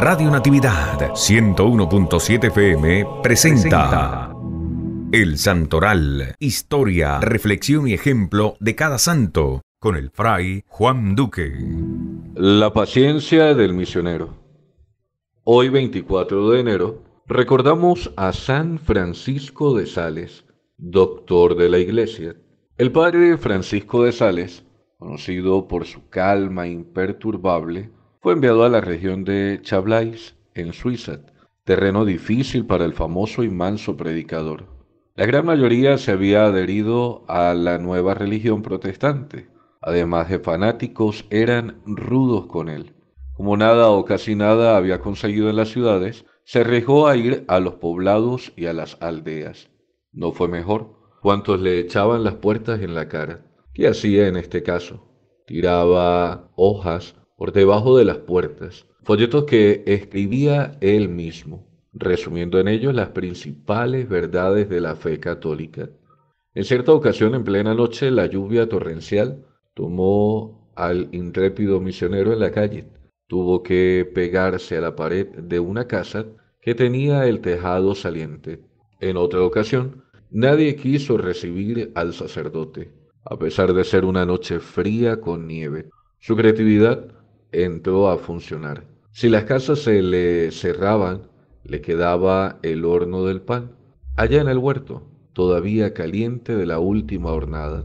Radio Natividad 101.7 FM presenta El Santoral, historia, reflexión y ejemplo de cada santo, con el fray Juan Duque. La paciencia del misionero. Hoy 24 de enero recordamos a San Francisco de Sales, doctor de la Iglesia. El padre Francisco de Sales, conocido por su calma imperturbable, fue enviado a la región de Chablais, en Suiza, terreno difícil para el famoso y manso predicador. La gran mayoría se había adherido a la nueva religión protestante. Además de fanáticos, eran rudos con él. Como nada o casi nada había conseguido en las ciudades, se arriesgó a ir a los poblados y a las aldeas. No fue mejor. Cuantos le echaban las puertas en la cara. ¿Qué hacía en este caso? Tiraba hojas por debajo de las puertas, folletos que escribía él mismo, resumiendo en ellos las principales verdades de la fe católica. En cierta ocasión, en plena noche, la lluvia torrencial tomó al intrépido misionero en la calle. Tuvo que pegarse a la pared de una casa que tenía el tejado saliente. En otra ocasión, nadie quiso recibir al sacerdote, a pesar de ser una noche fría con nieve. Su creatividad entró a funcionar. Si las casas se le cerraban, le quedaba el horno del pan, allá en el huerto, todavía caliente de la última hornada.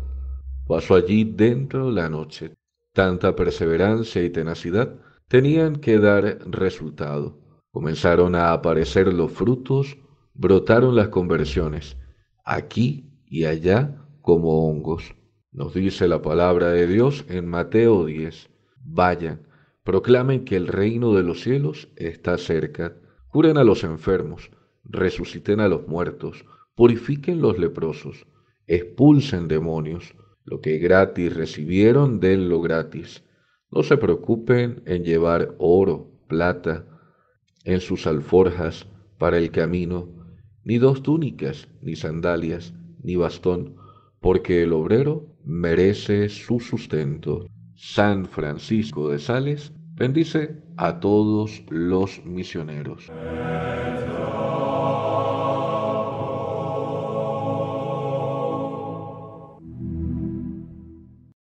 Pasó allí dentro la noche. Tanta perseverancia y tenacidad tenían que dar resultado. Comenzaron a aparecer los frutos, brotaron las conversiones, aquí y allá como hongos. Nos dice la palabra de Dios en Mateo 10. Vayan, proclamen que el reino de los cielos está cerca, curen a los enfermos, resuciten a los muertos, purifiquen los leprosos, expulsen demonios, lo que gratis recibieron, denlo gratis. No se preocupen en llevar oro, plata, en sus alforjas para el camino, ni dos túnicas, ni sandalias, ni bastón, porque el obrero merece su sustento. San Francisco de Sales bendice a todos los misioneros.